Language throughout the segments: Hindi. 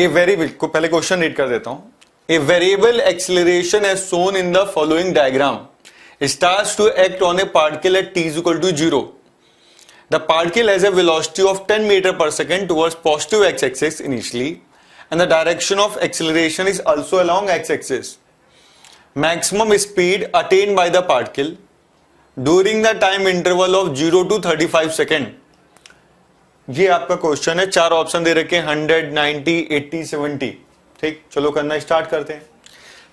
ए वेरिएबल को पहले क्वेश्चन रीड कर देता हूं a variable acceleration as shown in the following diagram starts to act on a particle at t equal to zero the particle has a velocity of 10 metre per second towards positive x axis initially and the direction of acceleration is also along x axis maximum speed attained by the particle during the time interval of zero to 35 second ये आपका क्वेश्चन है चार ऑप्शन दे रखे हंड्रेड नाइनटी एट्टी सेवेंटी ठीक चलो करना स्टार्ट करते हैं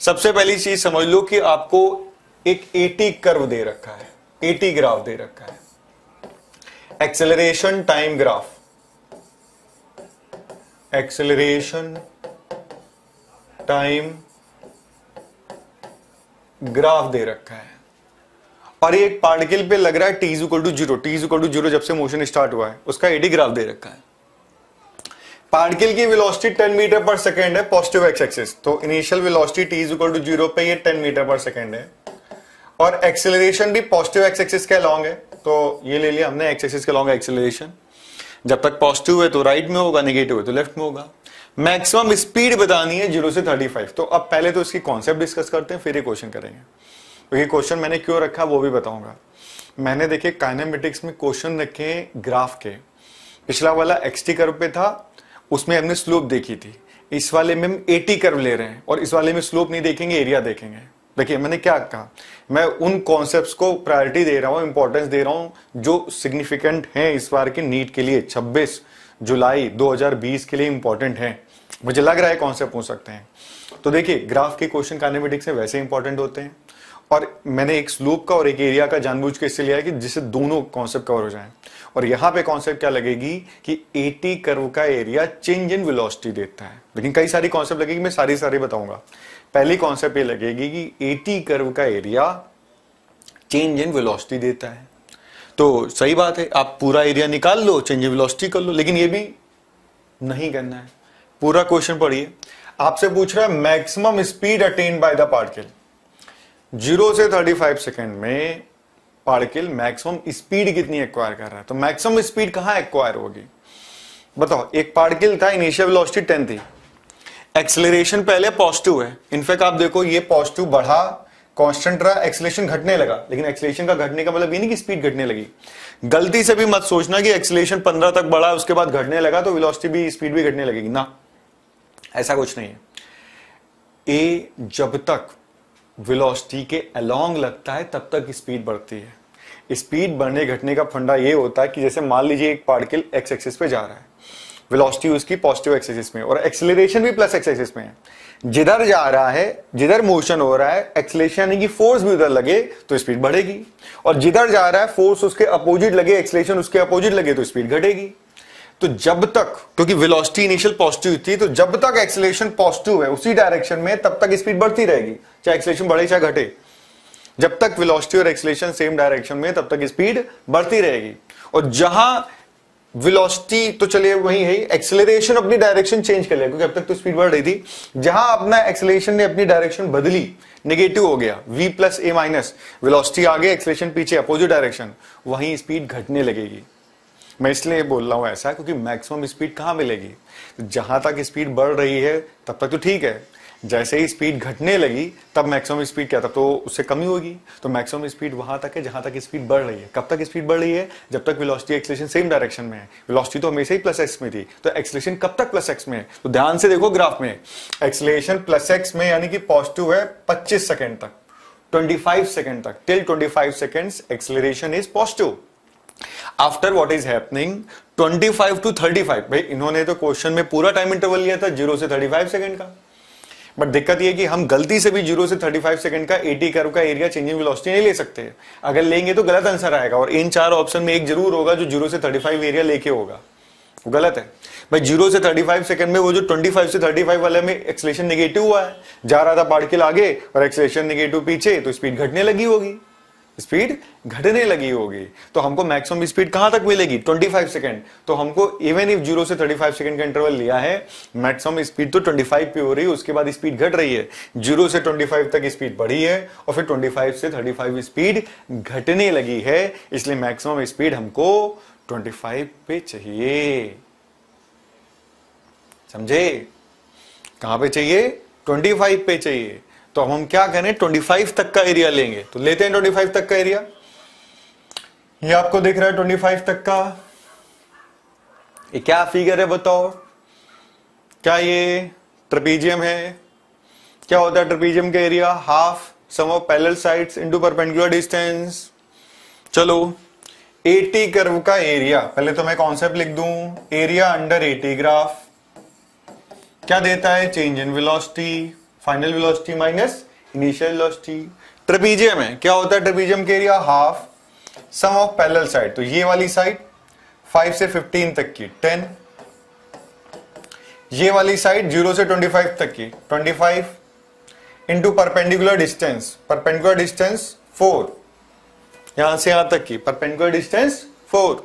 सबसे पहली चीज समझ लो कि आपको एक एटी कर्व दे रखा है एटी ग्राफ दे रखा है acceleration time graph acceleration time graph दे रखा है और ये एक पार्टिकल पे लग रहा है t equal to zero t equal to zero जब से मोशन स्टार्ट हुआ है उसका एडी ग्राफ दे रखा है पार्टिकल की वेलोसिटी 10 मीटर पर सेकंड है पॉजिटिव एक्स एक्सिस तो initial velocity t equal to zero पे ये 10 मीटर पर सेकंड है और एक्सेलरेशन भी पॉजिटिव एक्स एक्सिस के लॉन्ग है तो ये ले लिया हमने एक्स एक्सिस के लॉन्ग एक्सेलरेशन जब तक पॉजिटिव है तो राइट में होगा निगेटिव है तो लेफ्ट में होगा मैक्सिमम स्पीड बतानी है जीरो से थर्टी फाइव तो अब पहले तो इसकी कॉन्सेप्ट डिस्कस करते हैं फिर ये क्वेश्चन करेंगे क्योंकि क्वेश्चन मैंने क्यों रखा वो भी बताऊंगा मैंने देखे काइनामेटिक्स में क्वेश्चन रखे ग्राफ के पिछला वाला एक्सटी कर्व पे था उसमें हमने स्लोप देखी थी इस वाले में हम एटी कर्व ले रहे हैं और इस वाले में स्लोप नहीं देखेंगे एरिया देखेंगे देखिए मैंने क्या कहा मैं उन कॉन्सेप्ट्स को प्रायोरिटी दे रहा हूँ इंपॉर्टेंस दे रहा हूँ जो सिग्निफिकेंट हैं इस बार की नीट के लिए 26 जुलाई 2020 के लिए इंपॉर्टेंट हैं मुझे लग रहा है कॉन्सेप्ट हो सकते हैं तो देखिए ग्राफ के क्वेश्चन कानेमेटिक्स में वैसे इंपॉर्टेंट होते हैं और मैंने एक स्लोप का और एक एरिया का जानबूझ के इसलिए लिया है कि जिससे दोनों कॉन्सेप्ट कवर हो जाए और यहां पे कॉन्सेप्ट क्या लगेगी कि एटी कर्व का एरिया चेंज इन वेलोसिटी देता है लेकिन कई सारी कॉन्सेप्ट लगेगी मैं सारी सारी बताऊंगा पहली कॉन्सेप्ट ये लगेगी कि एटी कर्व का एरिया चेंज इन वेलोसिटी देता है तो सही बात है आप पूरा एरिया निकाल लो चेंज इन वेलोसिटी कर लो लेकिन ये भी नहीं करना है पूरा क्वेश्चन पढ़िए आपसे पूछ रहा है maximum speed attained by the particle zero से थर्टी फाइव सेकेंड में पार्टिकल मैक्सिमम स्पीड कितनी एक्वायर कर रहा है तो मैक्सिमम स्पीड कहां एक्वायर होगी बताओ एक पार्टिकल था इनिशियल वेलोसिटी टेन थी एक्सेलरेशन पहले पॉजिटिव है इनफैक्ट आप देखो ये पॉजिटिव बढ़ा कांस्टेंट रहा एक्सलेशन घटने लगा लेकिन एक्सलेशन का घटने का मतलब ये नहीं कि स्पीड घटने लगी गलती से भी मत सोचना कि एक्सलेशन 15 तक बढ़ा उसके बाद घटने लगा तो वेलोसिटी भी स्पीड भी घटने लगेगी ना ऐसा कुछ नहीं है ए जब तक वेलोसिटी के अलोंग लगता है तब तक स्पीड बढ़ती है स्पीड बढ़ने घटने का फंडा ये होता है कि जैसे मान लीजिए एक पार्टिकल एक्स एक्सिस पे जा रहा है वेलोसिटी उसकी पॉजिटिव एक्सेसिस में और एक्सेलरेशन भी प्लस एक्सेसिस में है जिधर जा रहा है जिधर मोशन हो रहा है एक्सेलेशन यानी कि फोर्स भी उधर लगे तो स्पीड बढ़ेगी और जिधर जा रहा है फोर्स उसके अपोजिट लगे एक्सेलेशन उसके अपोजिट लगे तो स्पीड घटेगी तो जब तक क्योंकि वेलोसिटी इनिशियल पॉजिटिव थी तो जब तक एक्सेलेशन पॉजिटिव है उसी डायरेक्शन में तब तक स्पीड बढ़ती रहेगी चाहे एक्सेलेशन बढ़े चाहे घटे जब तक वेलोसिटी और एक्सेलेशन सेम डायरेक्शन में तब तक स्पीड बढ़ती रहेगी और जहां वेलोसिटी तो चलिए वही है एक्सेलरेशन अपनी डायरेक्शन चेंज कर लिया क्योंकि अब तक तो स्पीड बढ़ रही थी जहां अपना एक्सेलरेशन ने अपनी डायरेक्शन बदली नेगेटिव हो गया v plus a minus velocity आगे एक्सेलेशन पीछे अपोजिट डायरेक्शन वहीं स्पीड घटने लगेगी मैं इसलिए बोल रहा हूँ ऐसा क्योंकि मैक्सिमम स्पीड कहाँ मिलेगी तो जहां तक स्पीड बढ़ रही है तब तक तो ठीक है जैसे ही स्पीड घटने लगी तब मैक्सिमम स्पीड क्या तब तो उससे कमी होगी तो मैक्सिमम स्पीड वहां तक है जहां तक स्पीड बढ़ रही है कब तक स्पीड बढ़ रही है जब तक वेलोसिटी एक्सलेशन सेम डायरेक्शन में है वेलोसिटी तो हमेशा ही प्लस एक्स में थी तो एक्सलेशन कब तक प्लस एक्स में है तो ध्यान से देखो ग्राफ में एक्सलेशन प्लस एक्स में यानी कि पॉजिटिव है पच्चीस सेकेंड तक 25 सेकेंड तक till 25 seconds acceleration is positive after what is happening 25 to 35 भाई इन्होंने तो क्वेश्चन में पूरा टाइम इंटरवल लिया था जीरो से 35 सेकंड का बट दिक्कत ये कि हम गलती से भी जीरो से 35 सेकंड का एटी कर्व का एरिया चेंजिंग वेलोसिटी नहीं ले सकते अगर लेंगे तो गलत आंसर आएगा और इन चार ऑप्शन में एक जरूर होगा जो जीरो से 35 एरिया लेके होगा वो गलत है भाई जीरो से 35 सेकंड में वो जो 25 से 35 वाले में एक्सलेशन नेगेटिव हुआ है जा रहा था पार्टिकल आगे और एक्सलेशन नेगेटिव पीछे तो स्पीड घटने लगी होगी स्पीड घटने लगी होगी तो हमको मैक्सिमम स्पीड कहां तक मिलेगी 25 सेकंड तो हमको इवन इफ जीरो से 35 सेकंड का इंटरवल लिया है मैक्सिमम स्पीड तो 25 पे हो रही है उसके बाद स्पीड घट रही है जीरो से 25 तक स्पीड बढ़ी है और फिर 25 से 35 स्पीड घटने लगी है इसलिए मैक्सिमम स्पीड हमको 25 पे चाहिए समझे कहां पे चाहिए 25 पे चाहिए तो हम क्या करें 25 तक का एरिया लेंगे तो लेते हैं 25 तक का एरिया ये आपको दिख रहा है 25 तक का ये क्या फिगर है बताओ क्या ये ट्रपीजियम है क्या होता है ट्रपीजियम का area half sum of parallel sides into perpendicular distance चलो 80 कर्व का एरिया पहले तो मैं कॉन्सेप्ट लिख दूं एरिया अंडर एटी ग्राफ क्या देता है change in velocity final velocity minus initial velocity trapezium है क्या होता है ट्रेपीजियम के area half sum of parallel side तो ये वाली साइड 5 से 15 तक की 10 ये वाली साइड 0 से 25 तक की 25 into perpendicular distance perpendicular distance 4 यहां से यहां तक की परपेंडिकुलर डिस्टेंस 4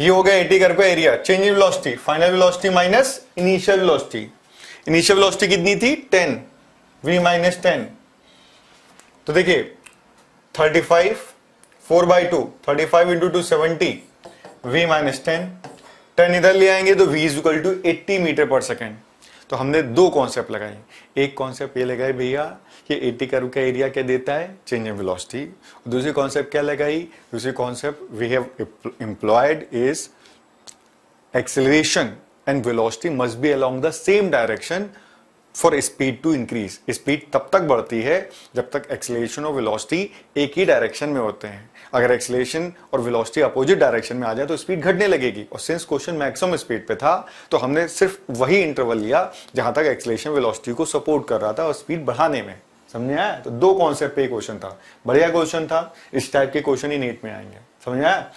ये हो गया 80 एटी करके area change in velocity final velocity minus initial velocity initial velocity कितनी थी 10 v माइनस टेन तो देखिए 35 five four by two thirty five into two seventy v minus ten ten इधर ले आएंगे तो v is equal to eighty metre per second तो हमने दो कॉन्सेप्ट लगाए एक कॉन्सेप्ट ये लगाए भैया कि 80 का रुका एरिया क्या देता है चेंज इन वेलोसिटी दूसरी कॉन्सेप्ट क्या लगाई दूसरी concept we have employed is acceleration and velocity must be along the same direction for speed to increase. Speed तब तक बढ़ती है जब तक acceleration और velocity एक ही direction में होते हैं अगर acceleration और velocity opposite direction में आ जाए तो speed घटने लगेगी और since question maximum speed पे था तो हमने सिर्फ वही interval लिया जहां तक acceleration velocity को support कर रहा था और speed बढ़ाने में समझ आया तो दो कॉन्सेप्ट पे क्वेश्चन था बढ़िया क्वेश्चन था इस टाइप के क्वेश्चन ही नीट में आएंगे समझ आया